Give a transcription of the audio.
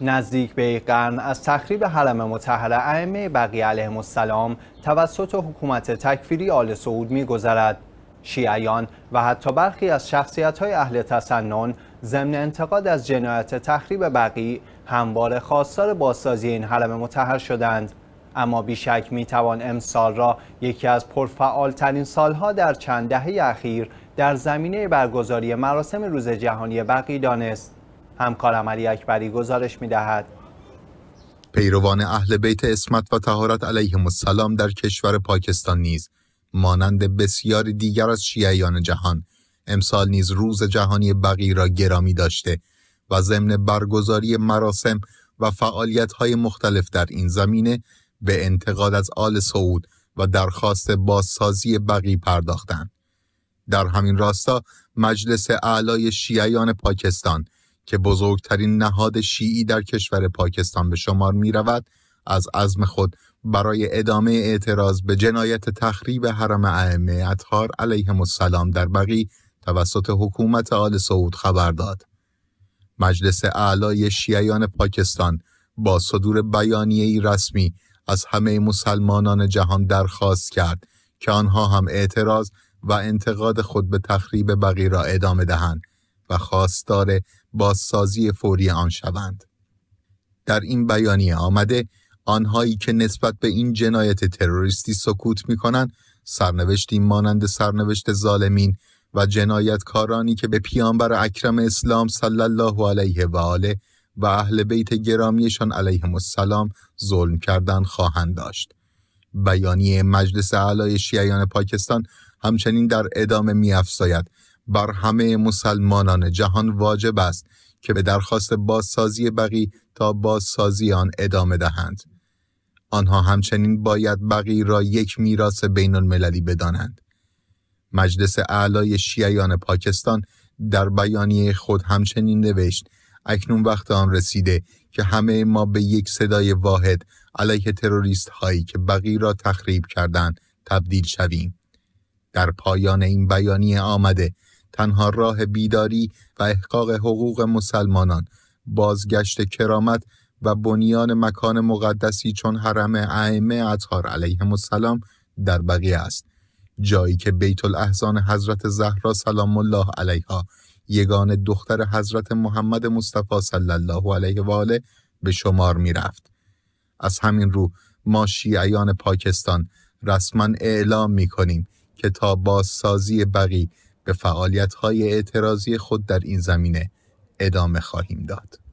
نزدیک به قرن از تخریب حرم مطهر ائمه بقیه علیهم السلام توسط حکومت تکفیری آل سعود میگذرد شیعیان و حتی برخی از شخصیت های اهل تسنن ضمن انتقاد از جنایت تخریب بقی همواره خواستار بازسازی این حرم متحر شدند اما بیشک توان امسال را یکی از پرفعالترین سالها در چند دهه اخیر در زمینه برگزاری مراسم روز جهانی بقی دانست همکارم علی اکبری گزارش می دهد. پیروان اهل بیت اسمت و تهارت علیه السلام در کشور پاکستان نیز مانند بسیاری دیگر از شیعیان جهان امسال نیز روز جهانی بقی را گرامی داشته و ضمن برگزاری مراسم و فعالیت های مختلف در این زمینه به انتقاد از آل سعود و درخواست بازسازی بقی پرداختند. در همین راستا مجلس اعلای شیعیان پاکستان که بزرگترین نهاد شیعی در کشور پاکستان به شمار می رود از عزم خود برای ادامه اعتراض به جنایت تخریب حرم ائمه اطهار علیه السلام در بقی توسط حکومت آل سعود خبر داد. مجلس اعلای شیعیان پاکستان با صدور ای رسمی از همه مسلمانان جهان درخواست کرد که آنها هم اعتراض و انتقاد خود به تخریب بقی را ادامه دهند و خواستار بازسازی فوری آن شوند. در این بیانیه آمده آنهایی که نسبت به این جنایت تروریستی سکوت می کنند سرنوشتی مانند سرنوشت ظالمین و جنایتکارانی که به پیامبر اکرم اسلام صلی الله علیه و آله و اهل بیت گرامیشان علیه السلام ظلم کردن خواهند داشت. بیانیه مجلس اعلای شیعیان پاکستان همچنین در ادامه میافزاید بر همه مسلمانان جهان واجب است که به درخواست بازسازی بقی تا بازسازی آن ادامه دهند. آنها همچنین باید بقی را یک میراث بین المللی بدانند. مجلس اعلای شیعیان پاکستان در بیانیه خود همچنین نوشت اکنون وقت آن رسیده که همه ما به یک صدای واحد علیه تروریست هایی که بقی را تخریب کردند تبدیل شویم. در پایان این بیانیه آمده تنها راه بیداری و احقاق حقوق مسلمانان بازگشت کرامت و بنیان مکان مقدسی چون حرم ائمه اطهار علیه السلام در بقیه است جایی که بیت الاحزان حضرت زهرا سلام الله علیها یگان دختر حضرت محمد مصطفی صلی الله علیه و آله به شمار می رفت. از همین رو ما شیعیان پاکستان رسما اعلام می کنیم که تا بازسازی بقی به فعالیت اعتراضی خود در این زمینه ادامه خواهیم داد.